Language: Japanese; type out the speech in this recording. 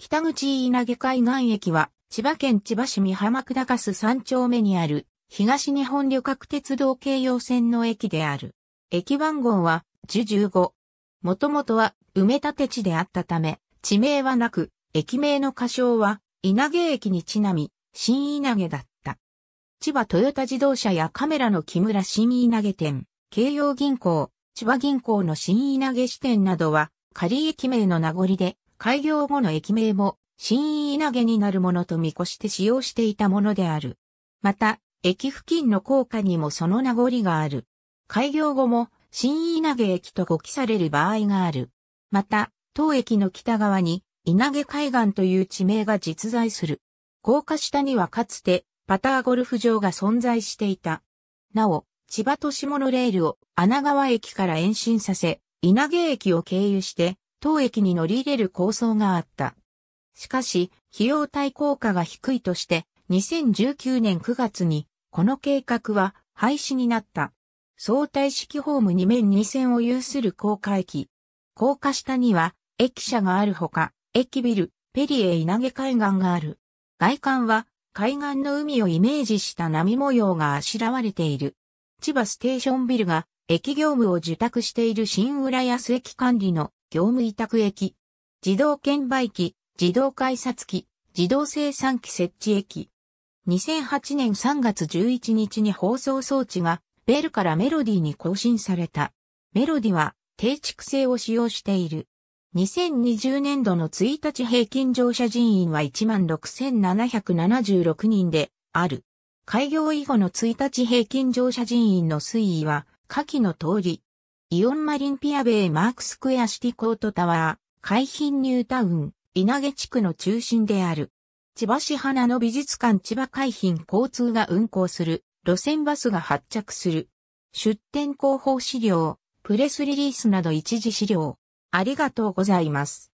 北口稲毛海岸駅は、千葉県千葉市美浜区高須三丁目にある、東日本旅客鉄道京葉線の駅である。駅番号は、十1 5もともとは、埋め立て地であったため、地名はなく、駅名の仮称は、稲毛駅にちなみ、新稲毛だった。千葉トヨタ自動車やカメラの木村新稲毛店、京葉銀行、千葉銀行の新稲毛支店などは、仮駅名の名残で、開業後の駅名も、新稲毛になるものと見越して使用していたものである。また、駅付近の高架にもその名残がある。開業後も、新稲毛駅と誤記される場合がある。また、当駅の北側に、稲毛海岸という地名が実在する。高架下にはかつて、パターゴルフ場が存在していた。なお、千葉都市モノレールを穴川駅から延伸させ、稲毛駅を経由して、当駅に乗り入れる構想があった。しかし、費用対効果が低いとして、2019年9月に、この計画は廃止になった。相対式ホーム2面2線を有する高架駅。高架下には、駅舎があるほか、駅ビル、ペリエ稲毛海岸がある。外観は、海岸の海をイメージした波模様があしらわれている。千葉ステーションビルが、駅業務を受託している新浦安駅管理の業務委託駅、自動券売機、自動改札機、自動生産機設置駅。2008年3月11日に放送装置がベルからメロディに更新された。メロディは定蓄性を使用している。2020年度の1日平均乗車人員は16,776人である。開業以後の1日平均乗車人員の推移は下記の通り、イオンマリンピアベイマークスクエアシティコートタワー、海浜ニュータウン、稲毛地区の中心である。千葉市花の美術館千葉海浜交通が運行する、路線バスが発着する。出展広報資料、プレスリリースなど一時資料。ありがとうございます。